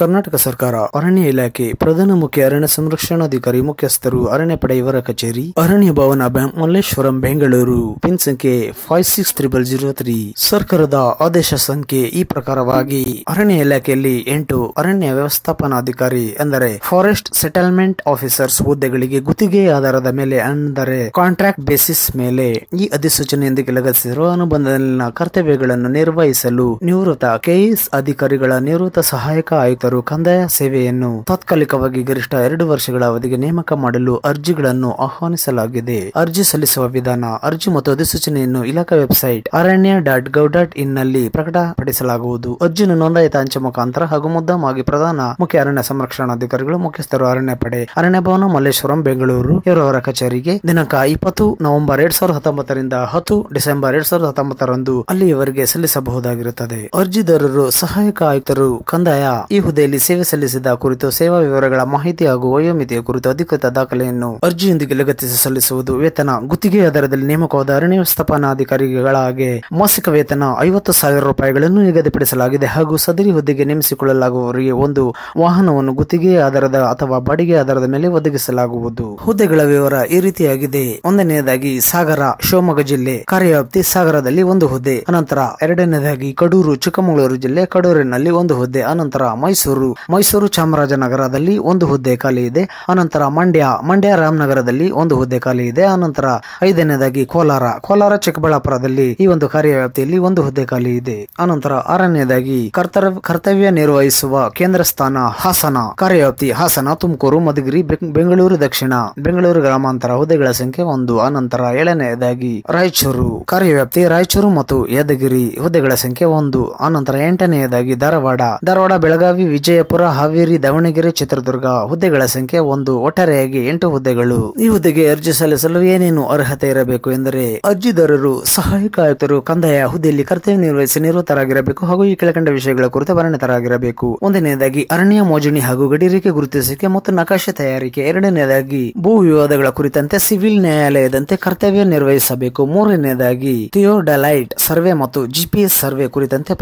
ಕರ್ನಾಟಕ ಸರ್ಕಾರ ಅರಣ್ಯ ಇಲಾಖೆ ಪ್ರಧಾನ ಮುಖ್ಯ ಅರಣ್ಯ ಸಂರಕ್ಷಣಾಧಿಕಾರಿ ಮುಖ್ಯಸ್ಥರು ಅರಣ್ಯ ಪಡೆ ಇವರ ಕಚೇರಿ ಅರಣ್ಯ ಭವನ ಮಲ್ಲೇಶ್ವರಂ ಬೆಂಗಳೂರು ಪಿನ್ ಸಂಖ್ಯೆ five six triple zero three ಸರ್ಕಾರದ ಆದೇಶ ಸಂಖ್ಯೆ ಈ ಪ್ರಕಾರವಾಗಿ ಅರಣ್ಯ ಇಲಾಖೆಯಲ್ಲಿ ಎಂಟು ಅರಣ್ಯ ವ್ಯವಸ್ಥಾಪನಾಧಿಕಾರಿ ಅಂದರೆ ಫಾರೆಸ್ಟ್ ಸೆಟಲ್ಮೆಂಟ್ ಆಫೀಸರ್ಸ್ ಹುದ್ದೆಗಳಿಗೆ ಗುತ್ತಿಗೆ ಆಧಾರದ ಮೇಲೆ ಅಂದರೆ ಕಾಂಟ್ರಾಕ್ಟ್ ಬೇಸಿಸ್ ಮೇಲೆ ಈ ಅಧಿಸೂಚನೆಯೊಂದಿಗೆ ಲಗತ್ತಿಸಿರುವ ಅನುಬಂಧದಲ್ಲಿನ ಕರ್ತವ್ಯಗಳನ್ನು ನಿರ್ವಹಿಸಲು ನಿವೃತ್ತ ಕೆಎಸ್ ಅಧಿಕಾರಿಗಳ ನಿವೃತ್ತ ಸಹಾಯಕ ಆಯುಕ್ತರು ಅವರು ಕಂದಾಯ ಸೇವೆಯನ್ನು ತಾತ್ಕಾಲಿಕವಾಗಿ ಗರಿಷ್ಠ ಎರಡು ವರ್ಷಗಳ ಅವಧಿಗೆ ನೇಮಕ ಮಾಡಲು ಅರ್ಜಿಗಳನ್ನು ಆಹ್ವಾನಿಸಲಾಗಿದೆ ಅರ್ಜಿ ಸಲ್ಲಿಸುವ ವಿಧಾನ ಅರ್ಜಿ ಮತ್ತು ಅಧಿಸೂಚನೆಯನ್ನು ಇಲಾಖಾ ವೆಬ್ಸೈಟ್ ಅರಣ್ಯ ಡಾಟ್ ಗೌ ಡಾಟ್ ಇನ್ ನಲ್ಲಿ ಪ್ರಕಟಪಡಿಸಲಾಗುವುದು ಅರ್ಜಿಯನ್ನು ನೋಂದಾಯಿತ ಅಂಚೆ ಮುಖಾಂತರ ಹಾಗೂ ಮುದ್ದಾಗಿ ಪ್ರಧಾನ ಮುಖ್ಯ ಅರಣ್ಯ ಸಂರಕ್ಷಣಾಧಿಕಾರಿಗಳು ಮುಖ್ಯಸ್ಥರು ಅರಣ್ಯ ಪಡೆ ಅರಣ್ಯ ಭವನ ಮಲ್ಲೇಶ್ವರಂ ಬೆಂಗಳೂರು ಇವರವರ ಕಚೇರಿಗೆ ದಿನಾಂಕ ಇಪ್ಪತ್ತು ನವೆಂಬರ್ ಎರಡ್ ಸಾವಿರದ ಹತ್ತೊಂಬತ್ತರಿಂದ ಹತ್ತು ಡಿಸೆಂಬರ್ ಎರಡ್ ಸಾವಿರದ ಹತ್ತೊಂಬತ್ತರಂದು ಅಲ್ಲಿಯವರೆಗೆ ಸಲ್ಲಿಸಬಹುದಾಗಿರುತ್ತದೆ ಅರ್ಜಿದಾರರು ಸಹಾಯಕ ಆಯುಕ್ತರು ಕಂದಾಯ ಈ ಹುದ್ದೆಯಲ್ಲಿ ಸೇವೆ ಸಲ್ಲಿಸಿದ ಕುರಿತು ಸೇವಾ ವಿವರಗಳ ಮಾಹಿತಿ ಹಾಗೂ ವಯೋಮಿತಿಯ ಕುರಿತು ಅಧಿಕೃತ ದಾಖಲೆಯನ್ನು ಅರ್ಜಿಯೊಂದಿಗೆ ಲಗತ್ತಿಸಿ ಸಲ್ಲಿಸುವುದು ವೇತನ ಗುತ್ತಿಗೆ ಆಧಾರದಲ್ಲಿ ನೇಮಕವಾದ ಅರಣ್ಯ ಸ್ಥಾಪನಾಧಿಕಾರಿಗಳಾಗಿ ಮಾಸಿಕ ವೇತನ ಐವತ್ತು ಸಾವಿರ ರೂಪಾಯಿಗಳನ್ನು ನಿಗದಿಪಡಿಸಲಾಗಿದೆ ಹಾಗೂ ಸದರಿ ಹುದ್ದೆಗೆ ನೇಮಿಸಿಕೊಳ್ಳಲಾಗುವವರಿಗೆ ಒಂದು ವಾಹನವನ್ನು ಗುತ್ತಿಗೆ ಆಧಾರದ ಅಥವಾ ಬಾಡಿಗೆ ಆಧಾರದ ಮೇಲೆ ಒದಗಿಸಲಾಗುವುದು ಹುದ್ದೆಗಳ ವಿವರ ಈ ರೀತಿಯಾಗಿದೆ ಒಂದನೆಯದಾಗಿ ಸಾಗರ ಶಿವಮೊಗ್ಗ ಜಿಲ್ಲೆ ಕಾರ್ಯವ್ಯಾಪ್ತಿ ಸಾಗರದಲ್ಲಿ ಒಂದು ಹುದ್ದೆ ಅನಂತರ ಎರಡನೇದಾಗಿ ಕಡೂರು ಚಿಕ್ಕಮಗಳೂರು ಜಿಲ್ಲೆ ಕಡೂರಿನಲ್ಲಿ ಒಂದು ಹುದ್ದೆ ಅನಂತರ ಮೈಸೂರು ಮೈಸೂರು ಮೈಸೂರು ಚಾಮರಾಜನಗರದಲ್ಲಿ ಒಂದು ಹುದ್ದೆ ಖಾಲಿ ಇದೆ ಅನಂತರ ಮಂಡ್ಯ ಮಂಡ್ಯ ರಾಮನಗರದಲ್ಲಿ ಒಂದು ಹುದ್ದೆ ಖಾಲಿ ಇದೆ ಅನಂತರ ಐದನೇದಾಗಿ ಕೋಲಾರ ಕೋಲಾರ ಚಿಕ್ಕಬಳ್ಳಾಪುರದಲ್ಲಿ ಈ ಒಂದು ಕಾರ್ಯವ್ಯಾಪ್ತಿಯಲ್ಲಿ ಒಂದು ಹುದ್ದೆ ಖಾಲಿ ಇದೆ ಅನಂತರ ಆರನೇದಾಗಿ ಕರ್ತವ್ಯ ಕರ್ತವ್ಯ ನಿರ್ವಹಿಸುವ ಕೇಂದ್ರ ಸ್ಥಾನ ಹಾಸನ ಕಾರ್ಯವ್ಯಾಪ್ತಿ ಹಾಸನ ತುಮಕೂರು ಮಧುಗಿರಿ ಬೆಂಗಳೂರು ದಕ್ಷಿಣ ಬೆಂಗಳೂರು ಗ್ರಾಮಾಂತರ ಹುದ್ದೆಗಳ ಸಂಖ್ಯೆ ಒಂದು ಅನಂತರ ಏಳನೆಯದಾಗಿ ರಾಯಚೂರು ಕಾರ್ಯವ್ಯಾಪ್ತಿ ರಾಯಚೂರು ಮತ್ತು ಯಾದಗಿರಿ ಹುದ್ದೆಗಳ ಸಂಖ್ಯೆ ಒಂದು ಅನಂತರ ಎಂಟನೆಯದಾಗಿ ಧಾರವಾಡ ಧಾರವಾಡ ಬೆಳಗಾವಿ ವಿಜಯಪುರ ಹಾವೇರಿ ದಾವಣಗೆರೆ ಚಿತ್ರದುರ್ಗ ಹುದ್ದೆಗಳ ಸಂಖ್ಯೆ ಒಂದು ಒಟ್ಟಾರೆಯಾಗಿ ಎಂಟು ಹುದ್ದೆಗಳು ಈ ಹುದ್ದೆಗೆ ಅರ್ಜಿ ಸಲ್ಲಿಸಲು ಏನೇನು ಅರ್ಹತೆ ಇರಬೇಕು ಎಂದರೆ ಅರ್ಜಿದಾರರು ಸಹಾಯಕ ಆಯುಕ್ತರು ಕಂದಾಯ ಹುದ್ದೆಯಲ್ಲಿ ಕರ್ತವ್ಯ ನಿರ್ವಹಿಸಿ ನಿವೃತ್ತರಾಗಿರಬೇಕು ಹಾಗೂ ಈ ಕೆಳಕಂಡ ವಿಷಯಗಳ ಕುರಿತು ಪರಿಣಿತರಾಗಿರಬೇಕು ಒಂದನೆಯದಾಗಿ ಅರಣ್ಯ ಮೋಜಣಿ ಹಾಗೂ ಗಡಿರೇಖೆ ಗುರುತಿಸಿಕೆ ಮತ್ತು ನಕಾಶೆ ತಯಾರಿಕೆ ಎರಡನೇದಾಗಿ ಭೂ ವಿವಾದಗಳ ಕುರಿತಂತೆ ಸಿವಿಲ್ ನ್ಯಾಯಾಲಯದಂತೆ ಕರ್ತವ್ಯ ನಿರ್ವಹಿಸಬೇಕು ಮೂರನೇದಾಗಿ ಥಿಯೋಡಲೈಟ್ ಸರ್ವೆ ಮತ್ತು ಜಿಪಿಎಸ್ ಸರ್ವೆ ಕುರಿತಂತೆ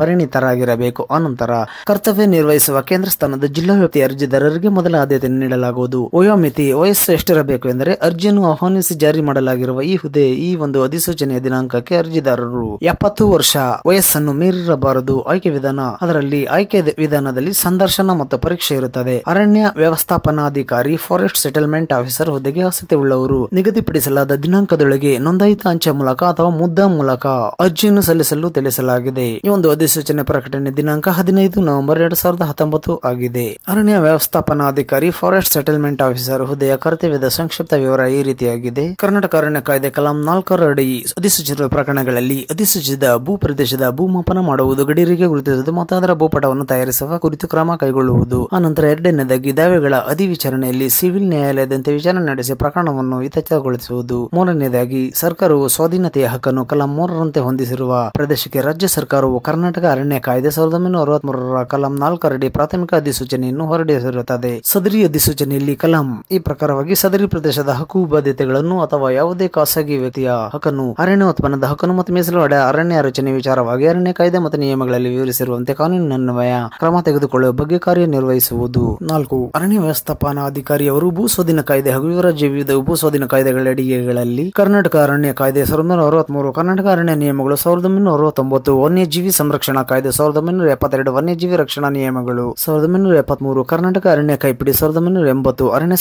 ಪರಿಣಿತರಾಗಿರಬೇಕು ಅನಂತರ ಕರ್ತವ್ಯ ನಿರ್ವಹಿಸುವ ಕೇಂದ್ರ ಸ್ಥಾನದ ಜಿಲ್ಲಾ ವ್ಯಾಪ್ತಿಯ ಅರ್ಜಿದಾರರಿಗೆ ಮೊದಲ ಆದ್ಯತೆ ನೀಡಲಾಗುವುದು ವಯೋಮಿತಿ ವಯಸ್ಸು ಎಷ್ಟಿರಬೇಕು ಎಂದರೆ ಅರ್ಜಿಯನ್ನು ಆಹ್ವಾನಿಸಿ ಜಾರಿ ಮಾಡಲಾಗಿರುವ ಈ ಹುದ್ದೆ ಈ ಒಂದು ಅಧಿಸೂಚನೆಯ ದಿನಾಂಕಕ್ಕೆ ಅರ್ಜಿದಾರರು ಎಪ್ಪತ್ತು ವರ್ಷ ವಯಸ್ಸನ್ನು ಮೀರಿರಬಾರದು ಆಯ್ಕೆ ವಿಧಾನ ಅದರಲ್ಲಿ ಆಯ್ಕೆ ವಿಧಾನದಲ್ಲಿ ಸಂದರ್ಶನ ಮತ್ತು ಪರೀಕ್ಷೆ ಇರುತ್ತದೆ ಅರಣ್ಯ ವ್ಯವಸ್ಥಾಪನಾಧಿಕಾರಿ ಫಾರೆಸ್ಟ್ ಸೆಟಲ್ಮೆಂಟ್ ಆಫೀಸರ್ ಹುದ್ದೆಗೆ ಆಸಕ್ತಿ ಉಳ್ಳವರು ನಿಗದಿಪಡಿಸಲಾದ ದಿನಾಂಕದೊಳಗೆ ನೋಂದಾಯಿತ ಅಂಚೆ ಮೂಲಕ ಅಥವಾ ಮುದ್ದ ಮೂಲಕ ಅರ್ಜಿಯನ್ನು ಸಲ್ಲಿಸಲು ತಿಳಿಸಲಾಗಿದೆ ಈ ಒಂದು ಅಧಿಸೂಚನೆ ಪ್ರಕಟಣೆ ದಿನಾಂಕ ಹದಿನೈದು ನವೆಂಬರ್ ಎರಡ್ ಸಾವಿರದ ಹತ್ತೊಂಬತ್ತು ಆಗಿದೆ ಅರಣ್ಯ ವ್ಯವಸ್ಥಾಪನಾ ಅಧಿಕಾರಿ ಫಾರೆಸ್ಟ್ ಸೆಟಲ್ಮೆಂಟ್ ಆಫೀಸರ್ ಹುದ್ದೆಯ ಕರ್ತವ್ಯದ ಸಂಕ್ಷಿಪ್ತ ವಿವರ ಈ ರೀತಿಯಾಗಿದೆ ಕರ್ನಾಟಕ ಅರಣ್ಯ ಕಾಯ್ದೆ ಕಲಾಂ ನಾಲ್ಕರಡಿ ಅಧಿಸೂಚಿತ ಪ್ರಕರಣಗಳಲ್ಲಿ ಅಧಿಸೂಚಿತ ಭೂ ಪ್ರದೇಶದ ಭೂಮಾಪನ ಮಾಡುವುದು ಗಡಿರಿಗೆ ಗುರುತಿಸುವುದು ಮತ್ತು ಅದರ ಭೂಪಟವನ್ನು ತಯಾರಿಸುವ ಕುರಿತು ಕ್ರಮ ಕೈಗೊಳ್ಳುವುದು ಅನಂತರ ಎರಡನೇದಾಗಿ ದಾವೆಗಳ ಅಧಿವಿಚಾರಣೆಯಲ್ಲಿ ಸಿವಿಲ್ ನ್ಯಾಯಾಲಯದಂತೆ ವಿಚಾರಣೆ ನಡೆಸಿ ಪ್ರಕರಣವನ್ನು ಇತ್ಯರ್ಥಗೊಳಿಸುವುದು ಮೂರನೇದಾಗಿ ಸರ್ಕಾರವು ಸ್ವಾಧೀನತೆಯ ಹಕ್ಕನ್ನು ಕಲಾಂ ಮೂರರಂತೆ ಹೊಂದಿಸಿರುವ ಪ್ರದೇಶಕ್ಕೆ ರಾಜ್ಯ ಸರ್ಕಾರವು ಕರ್ನಾಟಕ ಅರಣ್ಯ ಕಾಯ್ದೆ ಸಾವಿರದ ಒಂಬೈನೂರ ಅರವತ್ಮೂರರ ಕಲಾಂ ನಾಲ್ಕು ಕರಡಿ ಪ್ರಾಥಮಿಕ ಅಧಿಸೂಚನೆಯನ್ನು ಹೊರಡಿಸಿರುತ್ತದೆ ಸದರಿ ಅಧಿಸೂಚನೆಯಲ್ಲಿ ಕಲಂ ಈ ಪ್ರಕಾರವಾಗಿ ಸದರಿ ಪ್ರದೇಶದ ಹಕ್ಕು ಬಾಧ್ಯತೆಗಳನ್ನು ಅಥವಾ ಯಾವುದೇ ಖಾಸಗಿ ವ್ಯಕ್ತಿಯ ಹಕ್ಕನ್ನು ಅರಣ್ಯ ಉತ್ಪನ್ನದ ಹಕ್ಕನ್ನು ಮತ್ತು ಮೀಸಲು ಅರಣ್ಯ ರಚನೆ ವಿಚಾರವಾಗಿ ಅರಣ್ಯ ಕಾಯ್ದೆ ಮತ್ತು ನಿಯಮಗಳಲ್ಲಿ ವಿವರಿಸಿರುವಂತೆ ಕಾನೂನಿನನ್ವಯ ಕ್ರಮ ತೆಗೆದುಕೊಳ್ಳುವ ಬಗ್ಗೆ ಕಾರ್ಯನಿರ್ವಹಿಸುವುದು ನಾಲ್ಕು ಅರಣ್ಯ ವ್ಯವಸ್ಥಾಪನಾ ಅಧಿಕಾರಿಯವರು ಸ್ವಾಧೀನ ಕಾಯ್ದೆ ಹಾಗೂ ಇವರ ವಿವಿಧ ಭೂ ಕಾಯ್ದೆಗಳ ಅಡಿಗೆಗಳಲ್ಲಿ ಕರ್ನಾಟಕ ಅರಣ್ಯ ಕಾಯ್ದೆ ಸಾವಿರದ ಅರವತ್ಮೂರು ಕರ್ನಾಟಕ ಅರಣ್ಯ ನಿಯಮಗಳು ಸಾವಿರದ ಒಂಬೈನೂರ ಅರವತ್ತೊಂಬತ್ತು ವನ್ಯಜೀವಿ ಸಂರಕ್ಷಣಾ ಕಾಯ್ದೆ ಸಾವಿರದ ಒಂಬೈನೂರ ಎಪ್ಪತ್ತೆರಡು ವನ್ಯಜೀವಿ ರಕ್ಷಣಾ ನಿಯಮ ನಿಯಮಗಳು ಸಾವಿರದ ಒಂಬೈನೂರ ಎಪ್ಪತ್ತ್ ಮೂರು ಕರ್ನಾಟಕ ಅರಣ್ಯ ಕೈಪಿಡಿ ಸಾವಿರದ ಒಂಬೈನೂರ ಎಂಬತ್ತು ಅರಣ್ಯ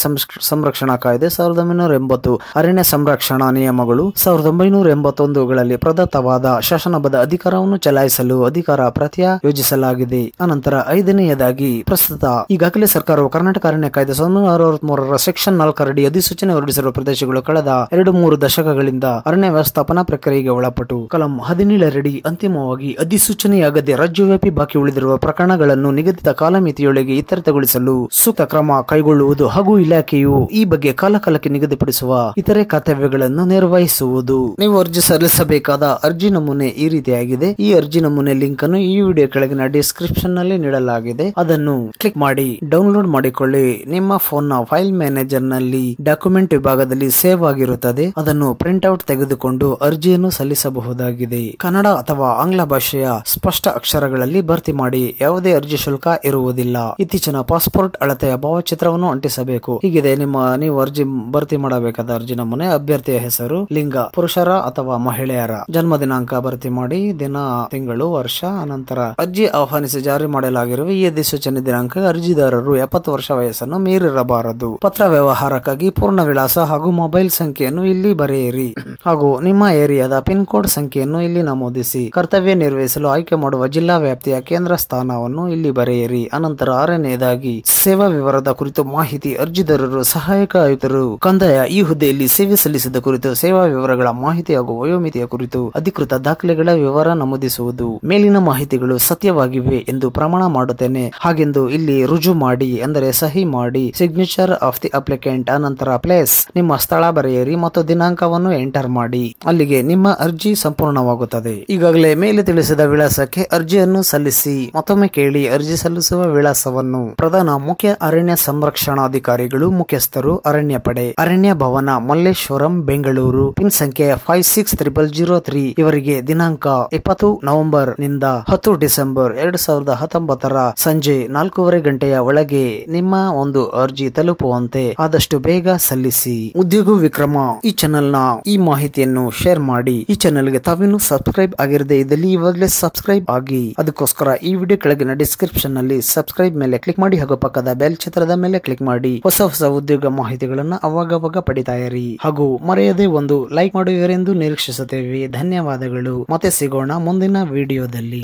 ಸಂರಕ್ಷಣಾ ಕಾಯ್ದೆ ಸಾವಿರದ ಒಂಬೈನೂರ ಎಂಬತ್ತು ಅರಣ್ಯ ಸಂರಕ್ಷಣಾ ನಿಯಮಗಳು ಸಾವಿರದ ಒಂಬೈನೂರ ಎಂಬತ್ತೊಂದುಗಳಲ್ಲಿ ಪ್ರದತ್ತವಾದ ಶಾಸನಬದ್ಧ ಅಧಿಕಾರವನ್ನು ಚಲಾಯಿಸಲು ಅಧಿಕಾರ ಪ್ರತ್ಯಯೋಜಿಸಲಾಗಿದೆ ಅನಂತರ ಐದನೆಯದಾಗಿ ಪ್ರಸ್ತುತ ಈಗಾಗಲೇ ಸರ್ಕಾರವು ಕರ್ನಾಟಕ ಅರಣ್ಯ ಕಾಯ್ದೆ ಸಾವಿರದ ಒಂಬೈನೂರ ಮೂರರ ಸೆಕ್ಷನ್ ನಾಲ್ಕರಡಿ ಅಧಿಸೂಚನೆ ಹೊರಡಿಸಿರುವ ಪ್ರದೇಶಗಳು ಕಳೆದ ಎರಡು ಮೂರು ದಶಕಗಳಿಂದ ಅರಣ್ಯ ವ್ಯವಸ್ಥಾಪನಾ ಪ್ರಕ್ರಿಯೆಗೆ ಒಳಪಟ್ಟು ಕಲಂ ಹದಿನೇಳರಡಿ ಅಂತಿಮವಾಗಿ ಅಧಿಸೂಚನೆಯಾಗದೆ ರಾಜ್ಯವ್ಯಾಪಿ ಬಾಕಿ ಉಳಿದಿರುವ ಪ್ರಕರಣಗಳನ್ನು ನಿಗದಿತ ಕಾಲಮಿತಿಯೊಳಗೆ ಇತ್ಯರ್ಥಗೊಳಿಸಲು ಸೂಕ್ತ ಕ್ರಮ ಕೈಗೊಳ್ಳುವುದು ಹಾಗೂ ಇಲಾಖೆಯು ಈ ಬಗ್ಗೆ ಕಾಲಕಾಲಕ್ಕೆ ನಿಗದಿಪಡಿಸುವ ಇತರೆ ಕರ್ತವ್ಯಗಳನ್ನು ನಿರ್ವಹಿಸುವುದು ನೀವು ಅರ್ಜಿ ಸಲ್ಲಿಸಬೇಕಾದ ಅರ್ಜಿ ನಮೂನೆ ಈ ರೀತಿಯಾಗಿದೆ ಈ ಅರ್ಜಿ ನಮೂನೆ ಲಿಂಕ್ ಅನ್ನು ಈ ವಿಡಿಯೋ ಕೆಳಗಿನ ಡಿಸ್ಕ್ರಿಪ್ಷನ್ ನಲ್ಲಿ ನೀಡಲಾಗಿದೆ ಅದನ್ನು ಕ್ಲಿಕ್ ಮಾಡಿ ಡೌನ್ಲೋಡ್ ಮಾಡಿಕೊಳ್ಳಿ ನಿಮ್ಮ ಫೋನ್ ನ ಫೈಲ್ ಮ್ಯಾನೇಜರ್ ನಲ್ಲಿ ಡಾಕ್ಯುಮೆಂಟ್ ವಿಭಾಗದಲ್ಲಿ ಸೇವ್ ಆಗಿರುತ್ತದೆ ಅದನ್ನು ಪ್ರಿಂಟ್ ಔಟ್ ತೆಗೆದುಕೊಂಡು ಅರ್ಜಿಯನ್ನು ಸಲ್ಲಿಸಬಹುದಾಗಿದೆ ಕನ್ನಡ ಅಥವಾ ಆಂಗ್ಲ ಭಾಷೆಯ ಸ್ಪಷ್ಟ ಅಕ್ಷರಗಳಲ್ಲಿ ಭರ್ತಿ ಮಾಡಿ ಯಾವುದೇ ಅರ್ಜಿ ಶುಲ್ಕ ಇರುವುದಿಲ್ಲ ಇತ್ತೀಚಿನ ಪಾಸ್ಪೋರ್ಟ್ ಅಳತೆಯ ಭಾವಚಿತ್ರವನ್ನು ಅಂಟಿಸಬೇಕು ಹೀಗಿದೆ ನಿಮ್ಮ ನೀವು ಅರ್ಜಿ ಭರ್ತಿ ಮಾಡಬೇಕಾದ ಅರ್ಜಿ ನಮೂನೆ ಅಭ್ಯರ್ಥಿಯ ಹೆಸರು ಲಿಂಗ ಪುರುಷರ ಅಥವಾ ಮಹಿಳೆಯರ ಜನ್ಮ ದಿನಾಂಕ ಭರ್ತಿ ಮಾಡಿ ದಿನ ತಿಂಗಳು ವರ್ಷ ಅನಂತರ ಅರ್ಜಿ ಆಹ್ವಾನಿಸಿ ಜಾರಿ ಮಾಡಲಾಗಿರುವ ಈ ಅಧಿಸೂಚನೆ ದಿನಾಂಕ ಅರ್ಜಿದಾರರು ಎಪ್ಪತ್ತು ವರ್ಷ ವಯಸ್ಸನ್ನು ಮೀರಿರಬಾರದು ಪತ್ರ ವ್ಯವಹಾರಕ್ಕಾಗಿ ಪೂರ್ಣ ವಿಳಾಸ ಹಾಗೂ ಮೊಬೈಲ್ ಸಂಖ್ಯೆಯನ್ನು ಇಲ್ಲಿ ಬರೆಯಿರಿ ಹಾಗೂ ನಿಮ್ಮ ಏರಿಯಾದ ಪಿನ್ ಕೋಡ್ ಸಂಖ್ಯೆಯನ್ನು ಇಲ್ಲಿ ನಮೂದಿಸಿ ಕರ್ತವ್ಯ ನಿರ್ವಹಿಸಲು ಆಯ್ಕೆ ಮಾಡುವ ಜಿಲ್ಲಾ ವ್ಯಾಪ್ತಿಯ ಕೇಂದ್ರ ಸ್ಥಾನವನ್ನು ಇಲ್ಲಿ ಬರೆಯಿರಿ ಅನಂತರ ಆರನೆಯದಾಗಿ ಸೇವಾ ವಿವರದ ಕುರಿತು ಮಾಹಿತಿ ಅರ್ಜಿದಾರರು ಸಹಾಯಕ ಆಯುಕ್ತರು ಕಂದಾಯ ಈ ಹುದ್ದೆಯಲ್ಲಿ ಸೇವೆ ಸಲ್ಲಿಸಿದ ಕುರಿತು ಸೇವಾ ವಿವರಗಳ ಮಾಹಿತಿ ಹಾಗೂ ವಯೋಮಿತಿಯ ಕುರಿತು ಅಧಿಕೃತ ದಾಖಲೆಗಳ ವಿವರ ನಮೂದಿಸುವುದು ಮೇಲಿನ ಮಾಹಿತಿಗಳು ಸತ್ಯವಾಗಿವೆ ಎಂದು ಪ್ರಮಾಣ ಮಾಡುತ್ತೇನೆ ಹಾಗೆಂದು ಇಲ್ಲಿ ರುಜು ಮಾಡಿ ಅಂದರೆ ಸಹಿ ಮಾಡಿ ಸಿಗ್ನೇಚರ್ ಆಫ್ ದಿ ಅಪ್ಲಿಕೆಂಟ್ ಅನಂತರ ಪ್ಲೇಸ್ ನಿಮ್ಮ ಸ್ಥಳ ಬರೆಯಿರಿ ಮತ್ತು ದಿನಾಂಕವನ್ನು ಎಂಟರ್ ಮಾಡಿ ಅಲ್ಲಿಗೆ ನಿಮ್ಮ ಅರ್ಜಿ ಸಂಪೂರ್ಣವಾಗುತ್ತದೆ ಈಗಾಗಲೇ ಮೇಲೆ ತಿಳಿಸಿದ ವಿಳಾಸಕ್ಕೆ ಅರ್ಜಿಯನ್ನು ಸಲ್ಲಿಸಿ ಮತ್ತೊಮ್ಮೆ ಕೇಳಿ ಅರ್ಜಿ ಸಲ್ಲಿಸುವ ವಿಳಾಸವನ್ನು ಪ್ರಧಾನ ಮುಖ್ಯ ಅರಣ್ಯ ಸಂರಕ್ಷಣಾಧಿಕಾರಿಗಳು ಮುಖ್ಯಸ್ಥರು ಅರಣ್ಯ ಪಡೆ ಅರಣ್ಯ ಭವನ ಮಲ್ಲೇಶ್ವರಂ ಬೆಂಗಳೂರು ಪಿನ್ ಸಂಖ್ಯೆ five six triple zero three ಇವರಿಗೆ ದಿನಾಂಕ ಇಪ್ಪತ್ತು ನವೆಂಬರ್ ನಿಂದ ಹತ್ತು ಡಿಸೆಂಬರ್ ಎರಡ್ ಸಾವಿರದ ಹತ್ತೊಂಬತ್ತರ ಸಂಜೆ ನಾಲ್ಕೂವರೆ ಗಂಟೆಯ ಒಳಗೆ ನಿಮ್ಮ ಒಂದು ಅರ್ಜಿ ತಲುಪುವಂತೆ ಆದಷ್ಟು ಬೇಗ ಸಲ್ಲಿಸಿ ಉದ್ಯೋಗ ವಿಕ್ರಮ ಈ ಚಾನೆಲ್ನ ಈ ಮಾಹಿತಿ ಮಾಹಿತಿಯನ್ನು ಶೇರ್ ಮಾಡಿ ಈ ಗೆ ತಾವೇನು ಸಬ್ಸ್ಕ್ರೈಬ್ ಆಗಿರದೆ ಇದ್ದಲ್ಲಿ ಇವಾಗಲೇ ಸಬ್ಸ್ಕ್ರೈಬ್ ಆಗಿ ಅದಕ್ಕೋಸ್ಕರ ಈ ವಿಡಿಯೋ ಕೆಳಗಿನ ಡಿಸ್ಕ್ರಿಪ್ಷನ್ ನಲ್ಲಿ ಸಬ್ಸ್ಕ್ರೈಬ್ ಮೇಲೆ ಕ್ಲಿಕ್ ಮಾಡಿ ಹಾಗೂ ಪಕ್ಕದ ಬೆಲ್ ಚಿತ್ರದ ಮೇಲೆ ಕ್ಲಿಕ್ ಮಾಡಿ ಹೊಸ ಹೊಸ ಉದ್ಯೋಗ ಮಾಹಿತಿಗಳನ್ನು ಅವಾಗವಾಗ ಪಡಿತಾ ಇರಿ ಹಾಗೂ ಮರೆಯದೆ ಒಂದು ಲೈಕ್ ಮಾಡುವರೆಂದು ನಿರೀಕ್ಷಿಸುತ್ತೇವೆ ಧನ್ಯವಾದಗಳು ಮತ್ತೆ ಸಿಗೋಣ ಮುಂದಿನ ವಿಡಿಯೋದಲ್ಲಿ